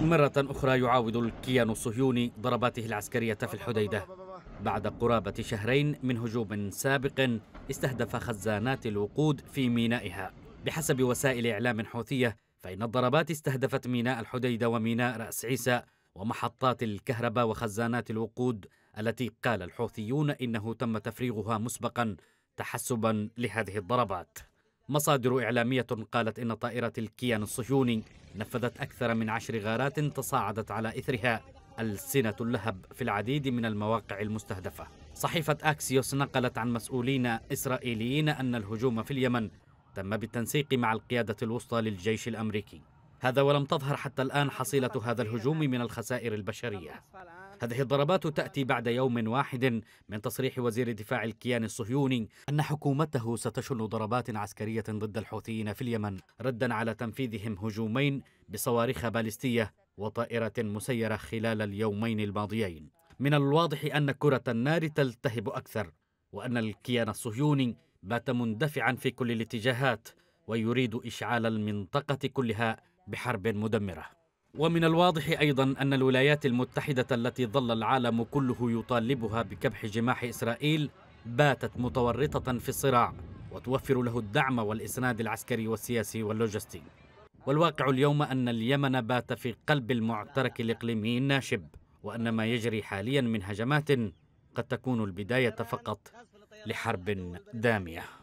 مرة أخرى يعاود الكيان الصهيوني ضرباته العسكرية في الحديدة بعد قرابة شهرين من هجوم سابق استهدف خزانات الوقود في مينائها بحسب وسائل إعلام حوثية فإن الضربات استهدفت ميناء الحديدة وميناء رأس عيسى ومحطات الكهرباء وخزانات الوقود التي قال الحوثيون إنه تم تفريغها مسبقا تحسبا لهذه الضربات مصادر إعلامية قالت إن طائرة الكيان الصهيوني نفذت أكثر من عشر غارات تصاعدت على إثرها ألسنة اللهب في العديد من المواقع المستهدفة صحيفة أكسيوس نقلت عن مسؤولين إسرائيليين أن الهجوم في اليمن تم بالتنسيق مع القيادة الوسطى للجيش الأمريكي هذا ولم تظهر حتى الآن حصيلة هذا الهجوم من الخسائر البشرية هذه الضربات تأتي بعد يوم واحد من تصريح وزير دفاع الكيان الصهيوني أن حكومته ستشن ضربات عسكرية ضد الحوثيين في اليمن ردا على تنفيذهم هجومين بصواريخ باليستية وطائرة مسيرة خلال اليومين الماضيين من الواضح أن كرة النار تلتهب أكثر وأن الكيان الصهيوني بات مندفعا في كل الاتجاهات ويريد إشعال المنطقة كلها بحرب مدمره ومن الواضح ايضا ان الولايات المتحده التي ظل العالم كله يطالبها بكبح جماح اسرائيل باتت متورطه في الصراع وتوفر له الدعم والاسناد العسكري والسياسي واللوجستي والواقع اليوم ان اليمن بات في قلب المعترك الاقليمي الناشب وان ما يجري حاليا من هجمات قد تكون البدايه فقط لحرب داميه